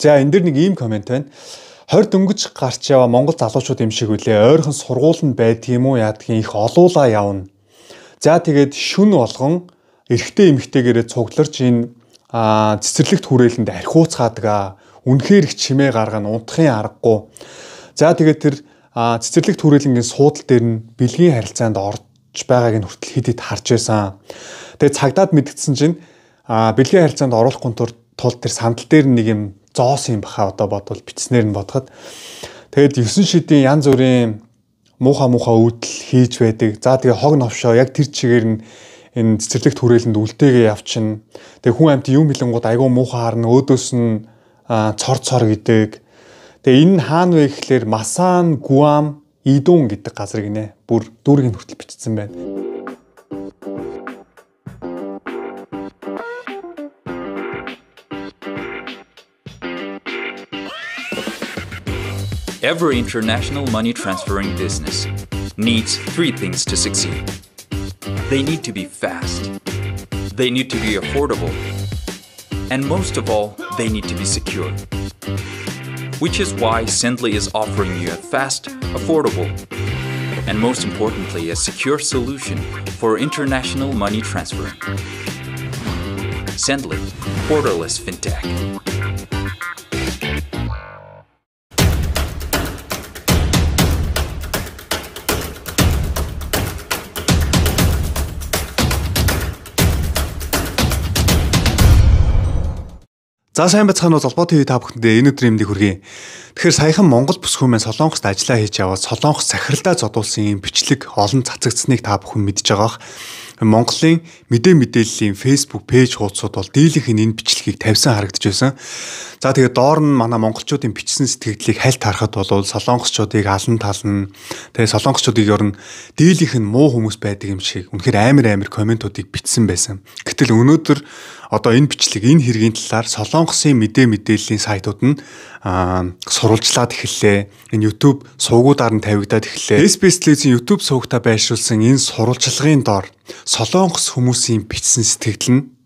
За энэ дэр нэг ийм комент байна. 20 дөнгөж гарч яваа монгол залуучууд юм шиг үлээ. Ойрхон сургууль нь байт юм уу яадгийн их олуула явна. За тэгээд шүн болгон эрэгтэй эмэгтэйгээрээ цугларч энэ цэцэрлэгт хүрээлэнд архиуцгаадаг аа. Үнэхээр их чимээ гаргана, унтахын аргагүй. За тэгээд тэр цэцэрлэгт хүрээлэнгийн суудал дээр нь бэлгийн харилцаанд орж байгааг нь хүртэл хэд хэд харж байсан. Тэгээд цагдаад мэдгдсэн чинь бэлгийн харилцаанд оруулахгүй тул тэр сандал дээр нэг юм зоос юм баха одоо бодвол бичснээр нь бодоход тэгэд 9 шидийн янз бүрийн мууха мууха үйлдэл хийж байдаг. За тэгээ хог новшоо яг тэр чигээр нь энэ цэцэрлэгт хүрээлэнд үлдээгээ явчихна. Тэгээ хүн амт юм бэлэнгууд айгүй мууха харна өөдөөс нь цор цор гэдэг. Тэгээ энэ хаана вэ гэхлээр Масан, Гуам, Идун гэдэг газар гинэ. Бүр дүүргийн хүртэл бичсэн байна. every international money transferring business needs three things to succeed they need to be fast, they need to be affordable, and most of all, they need to be secure. Which is why Sendly is offering you a fast, affordable, and most importantly, a secure solution for international money transfer. Sendly, borderless fintech. За сайн бацхан уу Золбоо ТV та бүхэндээ энэ өдрийн мэндийг хүргэе. Тэгэхээр саяхан Монгол бүсгүй мэн Солонгост ажиллаа хийж яваад Солонгос сахиралдаа зодуулсан бичлэг олон цацагдсныг та бүхэн мэдж байгаа бах. Монголын мэдээ мэдээллийн Facebook пэйж хуудасууд бол дийлэнх нь энэ бичлэгийг тавьсан харагдаж байсан. За тэгээд доор нь манай монголчуудын бичсэн сэтгэлдлийг хальт харахад бол солонгосчуудыг алан тална. Тэгээд солонгосчуудыг ер нь дийлийнх нь муу хүмүүс байдаг юм шиг үнэхээр амар амар комментуудыг бичсэн байсан. Гэтэл өнөөдөр одоо энэ бичлэг энэ хэргийн талаар солонгосын мэдээ мэдээллийн сайтууд нь сурвалжлаад эхэллээ. Энэ YouTube сувгуудаар нь тавигдаад эхэллээ. SBS телевизийн YouTube сувгтаа байршуулсан энэ сурвалжлагын доор солонгос хүмүүсийн бичсэн сэтгэл нь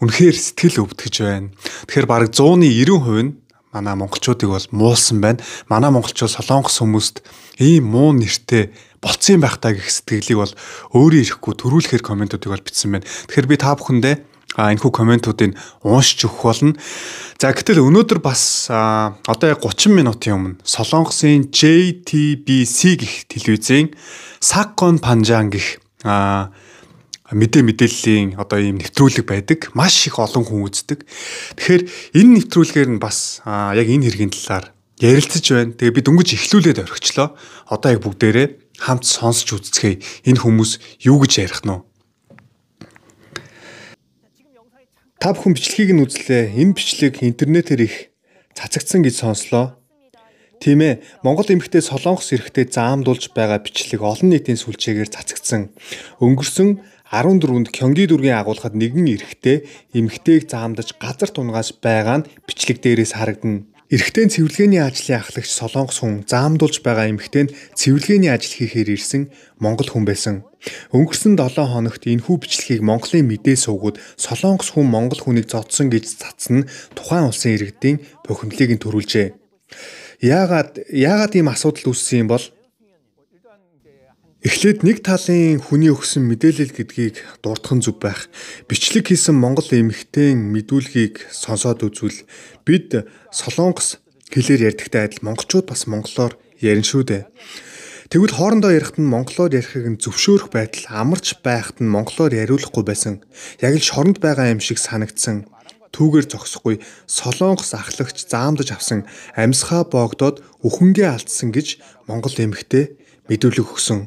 үнэхээр сэтгэл өвдгөж байна. Тэгэхээр бараг 190% нь манай монголчуудыг бол муулсан байна. Манай монголчууд солонгос хүмүүст ийм муу нэртэй болцсон байх таа гэх сэтгэлийг бол өөрөө ирэхгүй төрүүлэхээр комментуудыг бол бичсэн байна. Тэгэхээр би та бүхэндээ а энэ хүү комментуудыг уншиж өгөх болно. За гэтэл өнөөдөр бас одоо 30 минутын өмнө Солонгосын JTBC гэх телевизийн Sakon Panjang гэх а мэдээ мэдээллийн одоо ийм нэвтрүүлэг байдаг. Маш их олон хүн үздэг. Тэгэхээр энэ нэвтрүүлгээр нь бас яг энэ хэргийн талаар ярилцж байна. Тэгээ би дөнгөж эхлүүлээд орхичлоо. Одоо яг бүгдээрээ хамт сонсч үзцгээе. Энэ хүмүүс юу гэж ярих нь вэ? Та бүхэн бичлэгийг нь үзлээ. Энэ бичлэг интернетээр их цацагдсан гэж сонслоо. Тийм ээ, Монгол эмэгтэй Солонгос эрэгтэй заамдуулж байгаа бичлэг олон нийтийн сүлжээгээр цацагдсан. Өнгөрсөн 14-нд Кёнги дүргийн агуулгад нэгэн эрэгтэй эмэгтэйг заамдаж газар тунгааж байгаа нь бичлэг дээрээс харагдана. Эрэгтэй цэвэрлэгээний ажлын ахлагч Солонгос хүн заамдуулж байгаа эмэгтэй нь цэвэрлэгээний ажил хийхээр ирсэн Монгол хүн байсан. Өнгөрсөн 7 хоногт энэхүү бичлэгийг Монголын мэдээ сувгууд Солонгос хүн Монгол хүнийг зодсон гэж цацсан тухайн улсын иргэдийн бухимдлыг нь төрүүлжээ. Яагаад яагаад ийм асуудал үүссэн юм бол Эхлээд нэг талын хүний өгсөн мэдээлэл гэдгийг дурдхан зүв байх. Бичлэг хийсэн Монгол эмэгтэйн мэдүүлгийг сонсоод үзвэл бид солонгос хэлээр ярьдагтай адил монголчууд бас монголоор ярина шүү дээ. Тэгвэл хоорондоо ярихт нь монголоор ярихыг нь зөвшөөрөх байдал амарч байхад нь монголоор яриулахгүй байсан. Яг л шоронд байгаа юм шиг санагдсан. Түүгээр зогсохгүй солонгос ахлагч заамдаж авсан амьсгаа боогдоод өхөнгөө алдсан гэж монгол эмэгтэй мэдүүлэг өгсөн.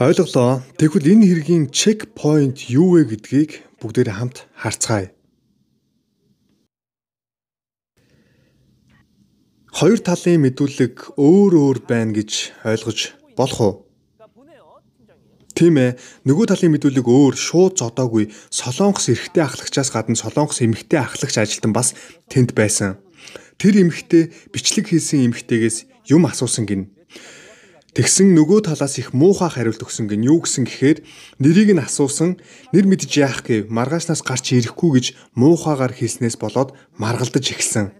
Ойлголоо. Тэгвэл энэ хэргийн чекпоинт юу вэ гэдгийг бүгдээрээ хамт харцгаая. Хоёр талын мэдүүлэг өөр өөр байна гэж ойлгож болох уу? Тийм ээ. Нөгөө талын мэдүүлэг өөр шууд зодоогүй солонгос эрэгтэй ахлагчаас гадна солонгос эмэгтэй ахлагч ажилтан бас тэнд байсан. Тэр эмэгтэй бичлэг хийсэн эмэгтэйгээс юм асуусан гин. Тэгсэн нөгөө талаас их муухай хариулт өгсөн гэн юу гэсэн гэхээр нэрийг нь асуусан нэр мэдж яах гээ маргааснаас гарч ирэхгүй гэж муухайгаар хэлснээс болоод маргалдаж эхэлсэн.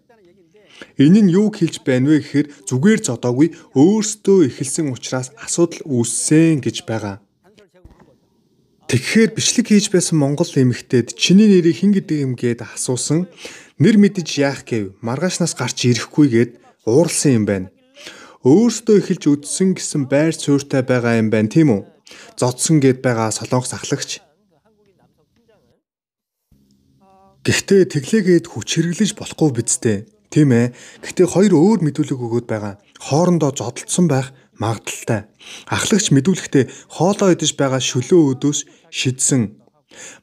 Энэ нь юу хэлж байна вэ гэхээр зүгээр зодоогүй өөртөө эхэлсэн учраас асуудал үүссэн гэж байгаа. Тэгэхээр бичлэг хийж байсан Монгол эмэгтэйд чиний нэрийг хэн гэдэг юм гээд асуусан нэр мэдж яах гээ маргааснаас гарч ирэхгүй гээд ууралсан юм байна өөртөө эхэлж үдсэн гэсэн байр суурьтай байгаа юм байна тийм үү? Зодсон гээд байгаа солонгос ахлагч. Гэхдээ тэглээгээд хүч хэрэглэж болохгүй биз дээ. Тийм ээ. Гэхдээ хоёр өөр мэдүүлэг өгөөд байгаа. Хоорондоо зодтолсон байх магадaltaй. Ахлагч мэдүүлэхдээ хоолоо идэж байгаа шөлөө өдөөс шидсэн.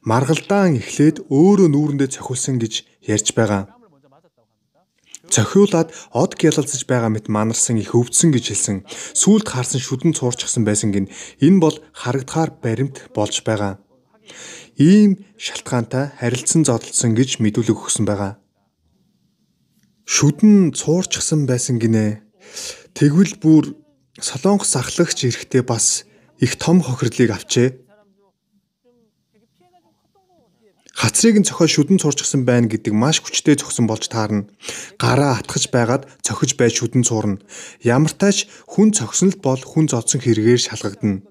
Маргалдаан эхлээд өөрөө нүүрэндээ цохилсон гэж ярьж байгаа. Цохиулаад од гялалзаж байгаа мэт манарсан их өвдсөн гэж хэлсэн. Сүулт харсан шүдэн цуурчсан байсан гин энэ бол харагдахаар баримт болж байгаа. Ийм шалтгаантай харилцсан зодолсон гэж мэдүүлэг өгсөн байгаа. Шүдэн цуурчсан байсан гинэ. Тэгвэл бүр солонгос ахлагч эрэхтэй бас их том хохирлыг авчээ. Хацрыг нь цохой шүдэн цуурчсан байна гэдэг маш хүчтэй зогсон болж таарна. Гараа атгаж байгаад цохиж бай шүдэн цуурна. Ямартайч хүн цогсон л бол хүн зодсон хэрэгээр шалгагдана.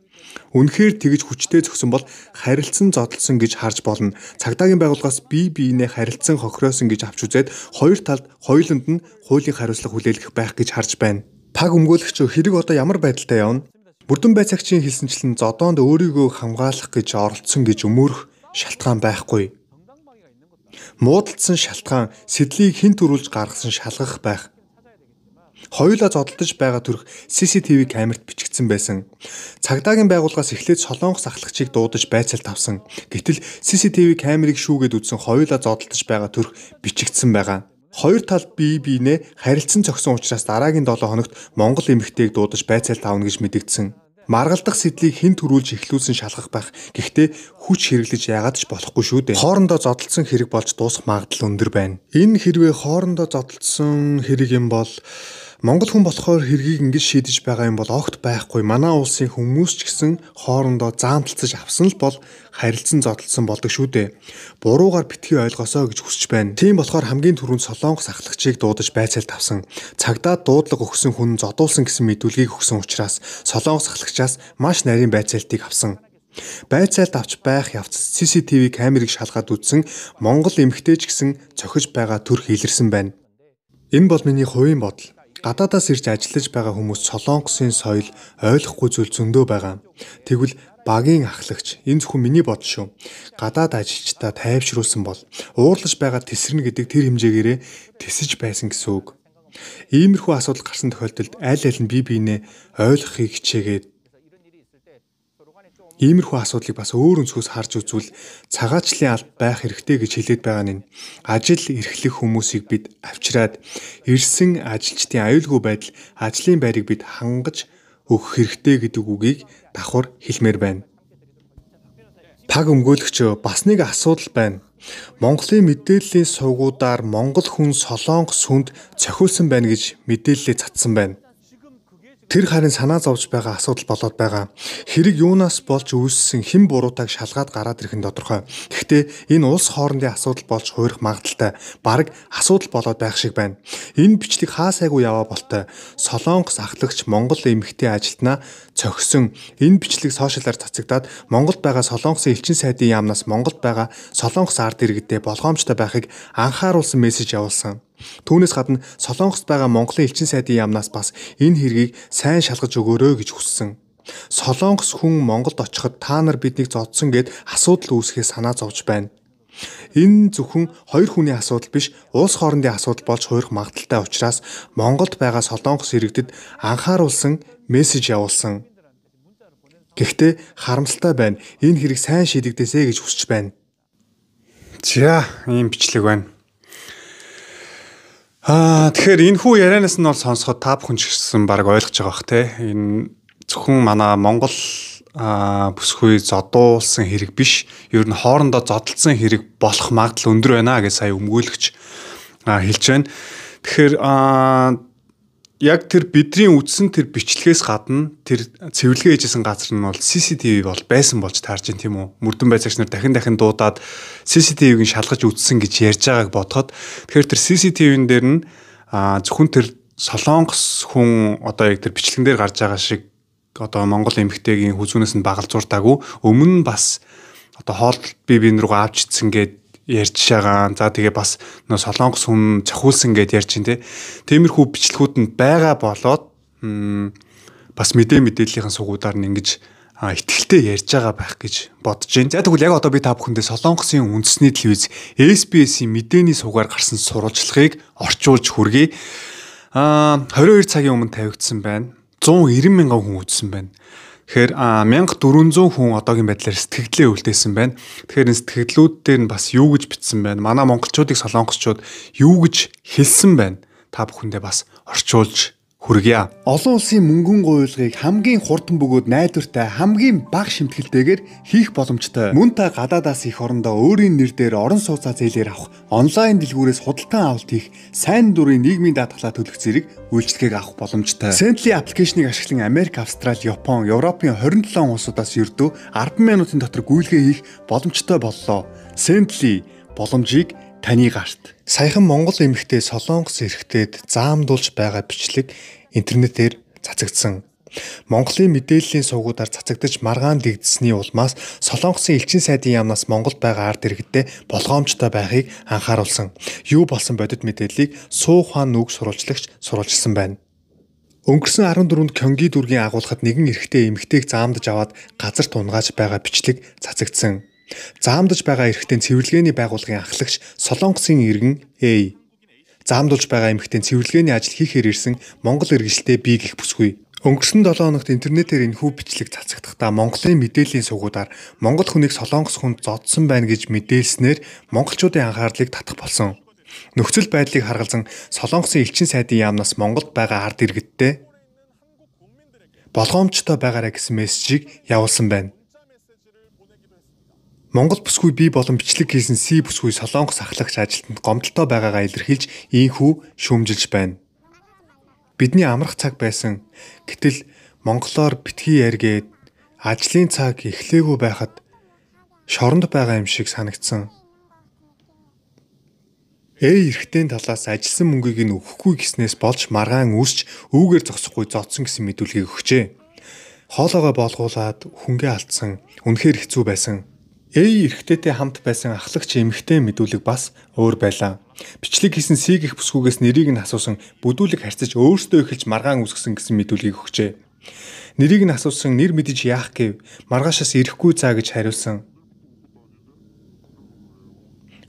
Үнэхээр тэгж хүчтэй зогсон бол харилцсан зодолсон гэж харж болно. Цагдаагийн байгууллагаас бие биенээ харилцсан хохироосон гэж авч үзээд хоёр талд хоёуланд нь хуулийн хариуцлага хүлээлгэх байх гэж харж байна. Паг өмгөөлөгч хэрэг одоо ямар байдалтай явна? Бүрдэн байцаагчийн хэлсэнчлэн зодоонд өөрийгөө хамгаалах гэж оролцсон гэж өмөрөх шалтгаан байхгүй. Муудалцсан шалтгаан сэтлийг хэн төрүүлж гаргасан шалгах байх. Хоёулаа зодтолдож байгаа төрх CCTV камерт бичигдсэн байсан. Цагдаагийн байгууллагаас эхлээд солонгос ахлагчийг дуудаж байцаалт авсан. Гэтэл CCTV камерыг шүүгээд үзсэн хоёулаа зодтолдож байгаа төрх бичигдсэн байгаа. Хоёр тал бие биенээ харилцан цогсон учраас дараагийн 7 хоногт Монгол эмэгтэйг дуудаж байцаалт авна гэж мэдэгдсэн. Маргалдах сэтлийг хэн төрүүлж эхлүүлсэн шалгах байх. Гэхдээ хүч хэрэглэж яагаад ч болохгүй шүү дээ. Хоорондоо зодтолцсон хэрэг болж дуусах магадлал өндөр байна. Энэ хэрвээ хоорондоо зодтолцсон хэрэг юм бол Монгол хүн болохоор хэргийг ингэж шийдэж байгаа юм бол огт байхгүй. Манай улсын хүмүүс ч гэсэн хоорондоо заамталцаж авсан л бол харилцан зодтолсон болдог шүү дээ. Буруугаар битгий ойлгосоо гэж хүсэж байна. Тийм болохоор хамгийн түрүүнд Солонгос ахлагчийг дуудаж байцаалт авсан. Цагдаа дуудлага өгсөн хүн зодуулсан гэсэн мэдүүлгийг өгсөн учраас Солонгос ахлагчаас маш нарийн байцаалтыг авсан. Байцаалт авч байх явц CCTV камерыг шалгаад үзсэн Монгол эмэгтэйч гисэн цохиж байгаа төрх илэрсэн байна. Энэ бол миний хувийн бодол. Гадаадаас ирж ажиллаж байгаа хүмүүс Солонгосын соёл ойлгохгүй зүйл зөндөө байгаа. Тэгвэл багийн ахлагч энэ зөвхөн миний бод шүү. Гадаад ажилчдаа тайвшруулсан бол уурлаж байгаа тесрнэ гэдэг тэр хэмжээгээрээ тесэж байсан гэсэн үг. Иймэрхүү асуудал гарсан тохиолдолд аль аль нь бие биенээ ойлгохыг хичээгээд Иймэрхүү асуудлыг бас өөр өнцгөөс харж үзвэл цагаачлалын алд байх хэрэгтэй гэж хэлээд байгаа нь ажил эрхлэх хүмүүсийг бид авчираад ирсэн ажилчдын аюулгүй байдал ажлын байрыг бид хангаж өгөх хэрэгтэй гэдэг үгийг давхар хэлмээр байна. Таг өмгөөлөгч бас нэг асуудал байна. Монголын мэдээллийн сувгуудаар Монгол хүн Солонгос хүнд цохиулсан байна гэж мэдээлэлээ цацсан байна тэр харин санаа зовж байгаа асуудал болоод байгаа. Хэрэг юунаас болж үүссэн хэн буруутайг шалгаад гараад ирэх нь тодорхой. Гэхдээ энэ улс хоорондын асуудал болж хуурах магадaltaй баг асуудал болоод байх шиг байна. Энэ бичлэг хаа сайгүй яваа болтой. Солонгос ахлагч Монгол эмэгтэй ажилтнаа цогсон. Энэ бичлэг сошиалаар цацагдаад Монголд байгаа Солонгосын элчин сайдын яамнаас Монголд байгаа Солонгос ард иргэдэд болгоомжтой байхыг анхааруулсан мессеж явуулсан. Түүнээс гадна Солонгост байгаа Монголын элчин сайдын яамнаас бас энэ хэргийг сайн шалгаж өгөөрэй гэж хүссэн. Солонгос хүн Монголд очиход та нар биднийг зодсон гэд асуудал үүсэхээ санаа зовж байна. Энэ зөвхөн хоёр хүний асуудал биш, улс хоорондын асуудал болж хуурах магадaltaй учраас Монголд байгаа Солонгос иргэдэд анхааруулсан мессеж явуулсан. Гэхдээ харамсалтай байна. Энэ хэрэг сайн шийдэгдэсэ гэж хүсэж байна. За, ийм бичлэг байна. Аа тэгэхээр энэ хүү ярианаас нь бол сонсоход та бүхэн ч гэсэн баг ойлгож байгаа бах те. Энэ зөвхөн манай Монгол бүсгүй зодуулсан хэрэг биш. Ер нь хоорондоо зодолцсон хэрэг болох магадлал өндөр байна гэж сая өмгөөлөгч хэлж байна. Тэгэхээр яг тэр бидний үдсэн тэр бичлэгээс гадна тэр цэвэрлэгээ хийжсэн газар нь бол CCTV бол байсан болж таарч байна тийм үү? Мөрдөн байцаагч нар дахин дахин дуудаад CCTV-г шалгаж үдсэн гэж ярьж байгааг бодоход тэгэхээр тэр CCTV-н дээр нь зөвхөн тэр Солонгос хүн одоо яг тэр бичлэгэн дээр гарч байгаа шиг одоо Монгол эмэгтэйгийн хүзүүнээс нь багалзууртаагүй өмнө нь бас одоо хоол бие биен рүү авч ицсэн гэд ярьж шагаан. За тэгээ бас нөө солонгос хүн цохиулсан гэдээ ярьж байна те. Темирхүү бичлэгүүд нь байгаа болоод бас мэдээ мэдээллийнхэн сугуудаар нь ингэж ихтэлтэй ярьж байгаа байх гэж бодож байна. За тэгвэл яг одоо би та бүхэндээ Солонгосын үндэсний телевиз SBS-ийн мэдээний сугаар гарсан сурвалжлагыг орчуулж хүргэе. Аа 22 цагийн өмнө тавигдсан байна. 190 мянган хүн үзсэн байна. Тэгэхээр 1400 хүн одоогийн байдлаар сэтгэлдээ үлдээсэн байна. Тэгэхээр энэ сэтгэлүүд дээр нь бас юу гэж бичсэн байна? Манай монголчуудыг солонгосчууд юу гэж хэлсэн байна? Та бүхэндээ бас орчуулж хүргье. Олон улсын мөнгөн гуйлгыг хамгийн хурдан бөгөөд найдвартай хамгийн бага шимтгэлтэйгээр хийх боломжтой. Мөн та гадаадаас их орондоо өөрийн нэр дээр орон сууцаа зээлээр авах, онлайн дэлгүүрээс худалдан авалт хийх, сайн дурын нийгмийн даатгалаа төлөх зэрэг үйлчлэгийг авах боломжтой. Sendly аппликейшнийг ашиглан Америк, Австрали, Япон, Европын 27 улсуудаас ердөө 10 минутын дотор гүйлгээ хийх боломжтой боллоо. Sendly боломжийг таны гарт. Саяхан Монгол эмэгтэй Солонгос эрэгтэйд заамдуулж байгаа бичлэг интернетээр цацагдсан. Монголын мэдээллийн сувгуудаар цацагдж маргаан дэгдсэний улмаас Солонгосын элчин сайдын яамнаас Монголд байгаа ард иргэдэд болгоомжтой байхыг анхааруулсан. Юу болсон бодит мэдээллийг Суу хаан нүг сурвалжлагч сурвалжсан байна. Өнгөрсөн 14-нд Кёнги дүргийн агуулгад нэгэн эрэгтэй эмэгтэйг заамдж аваад газар тунгааж байгаа бичлэг цацагдсан. Заамдж байгаа эрэгтэй цэвэрлэгээний байгууллагын ахлагч Солонгосын иргэн А. Заамдулж байгаа эмэгтэй цэвэрлэгээний ажил хийхээр ирсэн Монгол иргэжлтэй би гих бүсгүй. Өнгөрсөн 7 хоногт интернетээр энэ хүү бичлэг цацагдахтаа Монголын мэдээллийн сувгуудаар Монгол хүнийг Солонгос хүнд зодсон байна гэж мэдээлснээр монголчуудын анхаарлыг татах болсон. Нөхцөл байдлыг харгалзан Солонгосын элчин сайдын яамнаас Монголд байгаа ард иргэдтэй болгоомжтой байгаарай гэсэн мессежийг явуулсан байна. Монгол бүсгүй бий болон бичлэг хийсэн С бүсгүй Солонгос ахлагч ажилтнанд гомдолтой байгаагаа илэрхийлж ийхүү шүүмжилж байна. Бидний амрах цаг байсан. Гэтэл монголоор битгий яргээд ажлын цаг эхлээгүй байхад шоронд байгаа юм шиг санагдсан. Эй эрэгтэй талаас ажилласан мөнгийг нь өгөхгүй гэснээс болж маргаан үүсч өвгөр зогсохгүй зодсон гэсэн мэдүүлгийг өгчээ. Хоолоогоо болгуулад хүнгээ алдсан. Үнэхээр хэцүү байсан. Эй эрэгтэйтэй хамт байсан ахлагч эмэгтэй мэдүүлэг бас өөр байлаа. Бичлэг хийсэн С гих бүсгүйгээс нэрийг нь асуусан бүдүүлэг харьцаж өөртөө эхэлж маргаан үсгсэн гэсэн мэдүүлгийг өгчээ. Нэрийг нь асуусан нэр мэдэж яах гээв маргаашаас ирэхгүй цаа гэж хариулсан.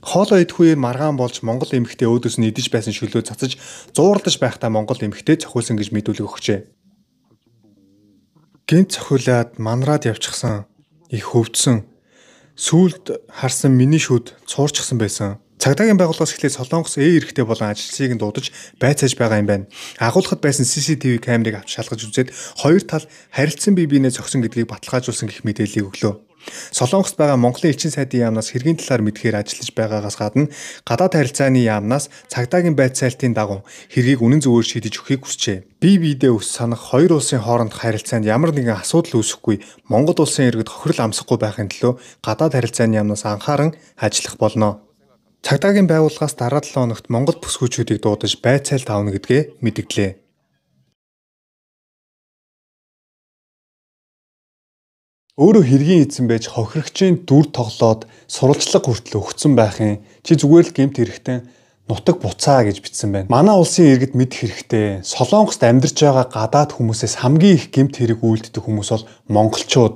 Хоолоо идэхүйээр маргаан болж Монгол эмэгтэй өөдөөс нь идэж байсан шүлөө цацаж зууралдаж байхдаа Монгол эмэгтэй цохиулсан гэж мэдүүлэг өгчээ. Гэнт цохиулаад манраад явчихсан их хөвдсөн сүүлд харсан миний шүд цуурчсан байсан. Цагдаагийн байгууллагаас эхлээд Солонгос Э эрэхтэй болон ажилчийг нь дуудаж байцааж байгаа юм байна. Агуулгад байсан CCTV камерыг авч шалгаж үзээд хоёр тал харилцсан бие биенээ зогсон гэдгийг баталгаажуулсан гэх мэдээллийг өглөө. Солонгост байгаа Монголын элчин сайдын яамнаас хэргийн талаар мэдхээр ажиллаж байгаагаас гадна гадаад харилцааны яамнаас цагдаагийн байцаалтын дагуу хэргийг үнэн зөвөөр шийдэж өгөхийг хүсжээ. Бие биедээ өс санах хоёр улсын хооронд харилцаанд ямар нэгэн асуудал үүсэхгүй Монгол улсын иргэд хохирол амсахгүй байхын төлөө гадаад харилцааны яамнаас анхааран ажиллах болно. Цагдаагийн байгууллагаас дараа 7 хоногт Монгол бүсгүүчүүдийг дуудаж байцаалт авна гэдгээ мэдгдлээ. өөрөө хэргийн эзэн байж хохирогчийн дүр тоглоод сурвалжлага хүртэл өгцөн байхын чи зүгээр л гэмт хэрэгтэн нутаг буцаа гэж бичсэн байна. Манай улсын иргэд мэдэх хэрэгтэй. Солонгост амьдарч байгаа гадаад хүмүүсээс хамгийн их гэмт хэрэг үйлддэг хүмүүс бол монголчууд.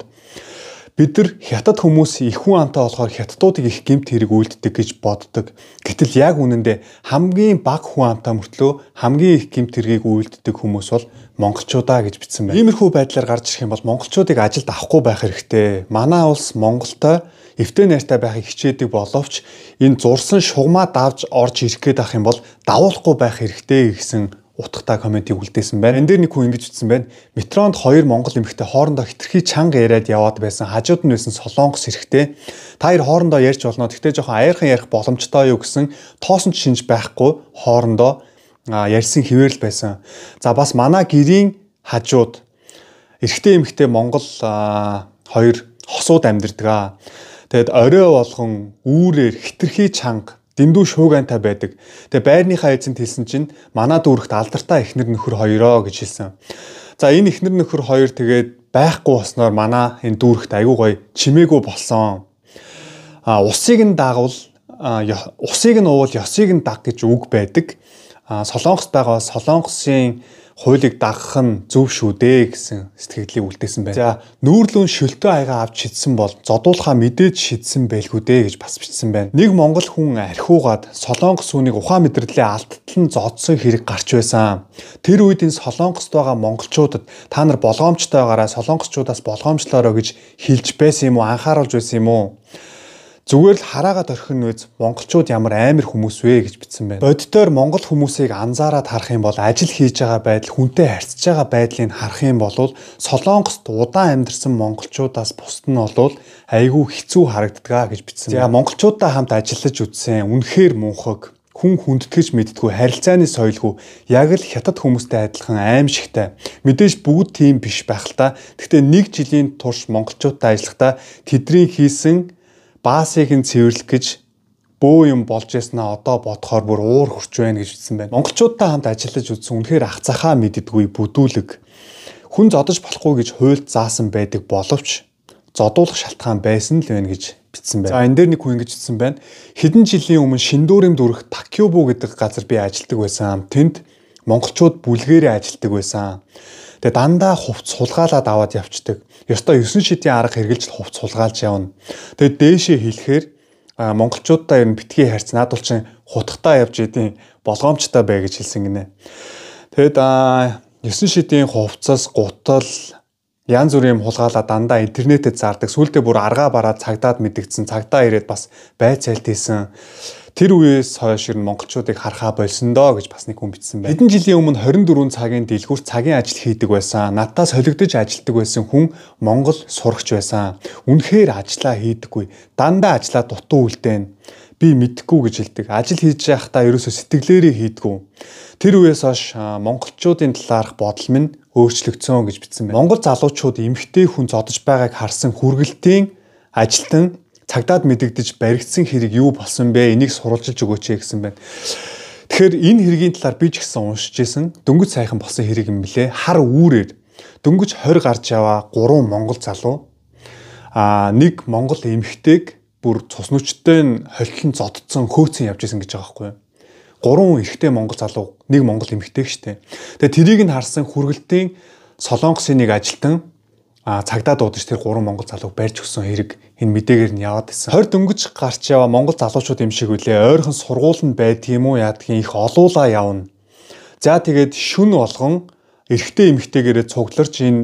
Бид нар хятад хүмүүс их хүн антай болохоор хятадуудыг их гэмт хэрэг үйлддэг гэж боддог. Гэтэл яг үнэндээ хамгийн бага хүн антай мөртлөө хамгийн их гэмт хэргийг үйлддэг хүмүүс бол монголчуудаа гэж бичсэн байна. Иймэрхүү байдлаар гарч ирэх юм бол монголчуудыг ажилд авахгүй байх хэрэгтэй. Манай улс Монголтой эвтэй найртай байхыг хичээдэг боловч энэ зурсан шугамаа давж орж ирэх гээд ах юм бол давуулахгүй байх хэрэгтэй гэсэн утгатай комментиг үлдээсэн байна. Энд дээр нэг хүн ингэж утсан байна. Метронд хоёр монгол эмэгтэй хоорондоо хитрхи чанга яриад яваад байсан. Хажууд нь байсан солонгос эрэгтэй. Та хоёр хоорондоо ярьж болно. Тэгтээ жоохон аяархан ярих боломжтой юу гэсэн тоосон ч шинж байхгүй хоорондоо ярьсан хിവэрл байсан. За бас манай гэрийн хажууд эрэгтэй эмэгтэй монгол хоёр хосууд амьдэрдэг аа. Тэгэд орой болгон үүрээр хитрхи чанга дэндүү шуугантай байдаг. Тэгээ байрныхаа эзэнт хэлсэн чинь манай дүүрэгт алдартай эхнэр нөхөр хоёроо гэж хэлсэн. За энэ эхнэр нөхөр хоёр тэгээд байхгүй болсноор манай энэ дүүрэгт айгүй гоё чимээгүй болсон. А усыг нь дагвал усыг нь уул, ёсыг нь даг гэж үг байдаг. А Солонгост байгаа Солонгосын хуулийг дагах нь зөв шүү дээ гэсэн сэтгэлийг үлдээсэн байна. За нүүрлүүн шөлтөө хайгаа авч шидсэн бол зодуулахаа мэдээж шидсэн байлгүй дээ гэж бас бичсэн байна. Нэг монгол хүн архиугаад солонгос үнийг ухаан мэдрэлээ алдтлан зодсон хэрэг гарч байсан. Тэр үед энэ солонгост байгаа монголчуудад та нар болгоомжтой байгаараа солонгосчуудаас болгоомжлоорой гэж хэлж байсан юм уу анхааруулж байсан юм уу? Зүгээр л хараагаад орхин нөөц монголчууд ямар амар хүмүүс вэ гэж бичсэн байна. Боддоор монгол хүмүүсийг анзаараад харах юм бол ажил хийж байгаа байдал, хүнтэй харьцаж байгаа байдлыг харах юм бол Солонгост удаан амьдарсан монголчуудаас бусд нь олвол айгүй хэцүү харагддгаа гэж бичсэн. За монголчуудаа хамт ажиллаж үзсэн. Үнэхээр мунхаг хүн хүндэтгэж мэдтгүй харилцааны соёлгүй яг л хятад хүмүүстэй адилхан аимшигтай мэдээж бүгд тийм биш байх л та. Гэхдээ нэг жилийн турш монголчуудтай ажиллахдаа тэдний хийсэн Баасыг нь цэвэрлэх гэж бөө юм болж яснаа одоо бодохоор бүр уур хурч байна гэж хэлсэн байна. Монголчуудтай хамт ажиллаж үзсэн үнэхээр ах цахаа мэддэггүй бүдүүлэг хүн зодож болохгүй гэж хуульд заасан байдаг боловч зодуулах шалтгаан байсан л байна гэж бичсэн байна. За энэ дээр нэг хүн ингэж хэлсэн байна. Хэдэн жилийн өмнө Шиндүүрэм дүрх Такюбу гэдэг газар би ажилладаг байсан. Тэнд монголчууд бүлгээрээ ажилладаг байсан. Тэгээ дандаа хувц сулгаалаад аваад явцдаг. Ёстой 9 шидийн арга хэрглэж хувц сулгаалж явна. Тэгээ дээшээ хэлэхээр монголчуудаа ер нь битгий харьц наадуулчин хутгтаа явж идэв болгоомжтой бай гэж хэлсэн гинэ. Тэгэд 9 шидийн хувцас гутал янз бүрийн хулгаалаа дандаа интернетэд зардаг. Сүүлдээ бүр аргаа бараа цагдаад мэдгдсэн, цагдаа ирээд бас байцаалт хийсэн. Тэр үеэс хойш ер нь монголчуудыг харахаа болсон доо гэж бас нэг хүн бичсэн байна. Хэдэн жилийн өмнө 24 цагийн дэлгүүр цагийн ажил хийдэг байсан. Надтаас холигдож ажилладаг байсан хүн Монгол сурагч байсан. Үнэхээр ажиллаа хийдэггүй. Дандаа ажиллаа дутуу үлдээн би мэдхгүй гэж хэлдэг. Ажил хийж байхдаа ерөөсө сэтгэлээрээ хийдгүү. Тэр үеэс хойш монголчуудын талаарх бодол минь өөрчлөгдсөн гэж бичсэн байна. Монгол залуучууд эмгтэй хүн зодож байгааг харсан хүргэлтийн ажилтан цагдаад мэдэгдэж баригдсан хэрэг юу болсон бэ? Энийг сурвалжилж өгөөч гэсэн байна. Тэгэхээр энэ хэргийн талаар би ч гэсэн уншиж исэн. Дөнгөж сайхан болсон хэрэг юм блэ. Хар үүрээр дөнгөж 20 гарч яваа 3 монгол залуу аа нэг монгол эмэгтэйг бүр цус нүчтэй нь холтлон зодцсон хөөцөн явж исэн гэж байгаа байхгүй юу? Гурван эрэгтэй монгол залуу нэг монгол эмэгтэй штэ. Тэгээ тэрийг нь харсан хүргэлтийн Солонгосын нэг ажилтан цагдаа дуудаж тэр гурван монгол залууг барьж өгсөн хэрэг энэ мэдээгээр нь яваад исэн. 20 дөнгөж гарч яваа монгол залуучууд юм шиг үлээ. Ойрхон сургууль нь байдгийм үү яадгийн их олуулаа явна. За тэгээд шүн болгон эрэгтэй эмэгтэйгээрээ цугларч энэ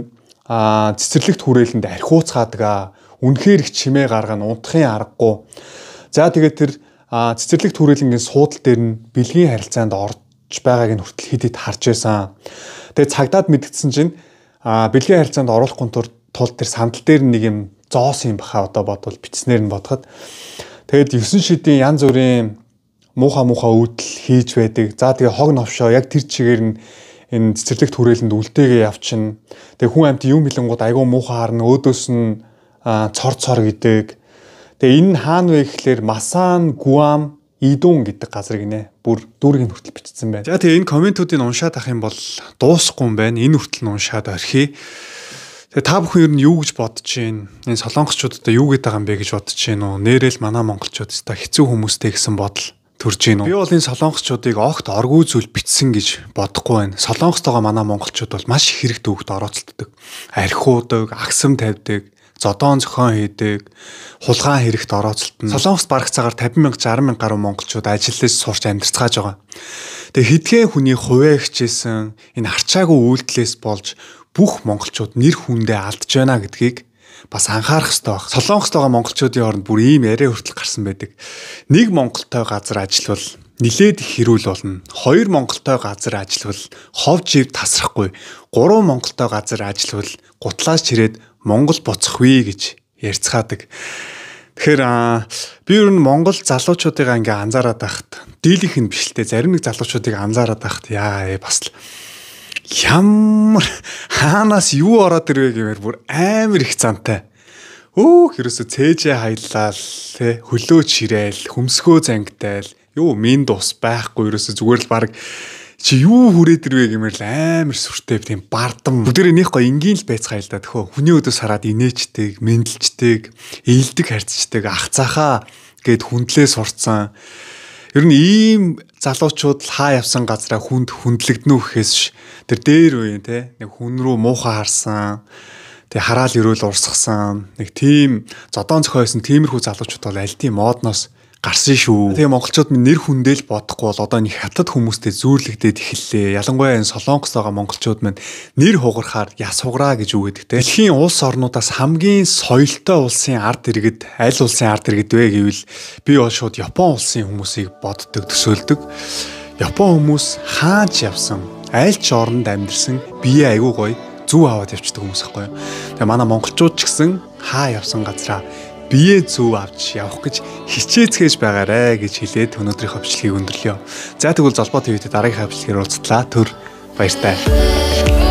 цэцэрлэгт хүрээлэнд архиуцгаадаг аа. Үнэхээр их чимээ гаргана унтахын аргагүй. За тэгээд тэр цэцэрлэгт хүрээлэнгийн суудал дээр нь бэлгийн харилцаанд орж байгааг нь хүртэл хидэд харж байсан. Тэгээд цагдаад мэдгдсэн чинь а бэлгийн харилцаанд оруулахгүй тул тэр сандал дээр нэг юм зоос юм баха одоо бодвол бичснээр нь бодоход тэгэд 9 шидийн янз бүрийн мууха мууха үйлдэл хийж байдаг. За тэгээ хог новшоо яг тэр чигээр нь энэ цэцэрлэгт хүрээлэнд үлдээгээ явчихна. Тэгээ хүн амт юм хилэнгууд айгүй мууха харна өөдөөс нь цор цор гэдэг. Тэгээ энэ хаана вэ гэхэлэр Масан, Гуам Идүүн гэдэг газрыг нэ бүр дүүргийн хүртэл бичсэн байна. За тэгээ энэ комментуудыг уншаад ах юм бол дуусахгүй юм байна. Энэ хүртэл нь уншаад орхи. Тэгээ та бүхэн ер нь юу гэж бодож байна? Энэ солонгосчуудад юу гэдэг юм бэ гэж бодож байна уу? Нээрэл манай монголчууд та хэцүү хүмүүстэй гэсэн бодол төрж гин үү? Би бол энэ солонгосчуудыг огт оргүй зүйл бичсэн гэж бодохгүй байна. Солонгостойгоо манай монголчууд бол маш их хэрэг дүүхт орооцолддог. Архиудаг, агсам тавьдаг, зодоон зохион хийдэг, хулгай хэрэгт орооцолтно. Солонгос бараг цагаар 50 мянга 60 мянга гаруй монголчууд ажиллаж сурч амьдарцгааж байгаа. Тэгээ хэдхэн хүний хувиа хичээсэн энэ арчаагүй үйлдэлээс болж бүх монголчууд нэр хүндээ алдж байна гэдгийг бас анхаарах хэрэгтэй баг. Солонгост байгаа монголчуудын хооронд бүр ийм яриа хүртэл гарсан байдаг. Нэг монголтой газар ажиллавал нилээд их хэрүүл болно. Хоёр монголтой газар ажиллавал хов жив тасрахгүй. Гурван монголтой газар ажиллавал гутлаас чирээд Монгол боцохгүй гэж ярьцгаадаг. Тэгэхээр би ер нь Монгол залуучуудыг ингээ анзаараад байхад дийлийнх нь биш л те зарим нэг залуучуудыг анзаараад байхад яа бас л ямар хаанаас юу ороод ирвэ гэмээр бүр амар их цантай. Өөх ерөөсө цээжээ хайллаа те хөлөө чирээл хөмсгөө зангтай л юу минь дус байхгүй ерөөсө зүгээр л баг чи юу хүрээд ирвэ гэмээр л амар сүртэй тийм бардам. Бүгдээрээ нэх гоё энгийн л байцгаа л да тхөө. Хүний өдөөс хараад инээчтэйг, мэдлжтэйг, ээлдэг харьцчтэйг ах цахаа гэд хүндлээ сурцсан. Ер нь ийм залуучууд хаа явсан газараа хүнд хүндлэгдэнүү гэхээс тэр дээр үеийн те нэг хүн рүү муухай харсан. Тэг хараал өрөөл урсгсан. Нэг тийм зодоон зохиосон тиймэрхүү залуучууд бол аль тийм модноос гарсан шүү. Тэгээ монголчууд минь нэр хүндэл бодохгүй бол одоо нэг хятад хүмүүстэй зүүрлэгдээд эхэллээ. Ялангуяа энэ Солонгос байгаа монголчууд минь нэр хугарахаар ясуграа гэж үгээд тэ. Дэлхийн улс орнуудаас хамгийн соёлтой улсын ард иргэд аль улсын ард иргэд вэ гэвэл би бол шууд Япон улсын хүмүүсийг боддог төсөөлдөг. Япон хүмүүс хаач явсан, аль ч орнд амьдэрсэн бие айгүй гоё зүв аваад явцдаг хүмүүс байхгүй юу. Тэгээ манай монголчууд ч гэсэн хаа явсан газраа биеэ зөв авч явах гэж хичээцгээж байгаарэ гэж хэлээд өнөөдрийнхөө бичлэгийг өндөрлөё. За тэгвэл золбоо твитэ дараагийн бичлэгээр уулзтлаа. Төр баяртай.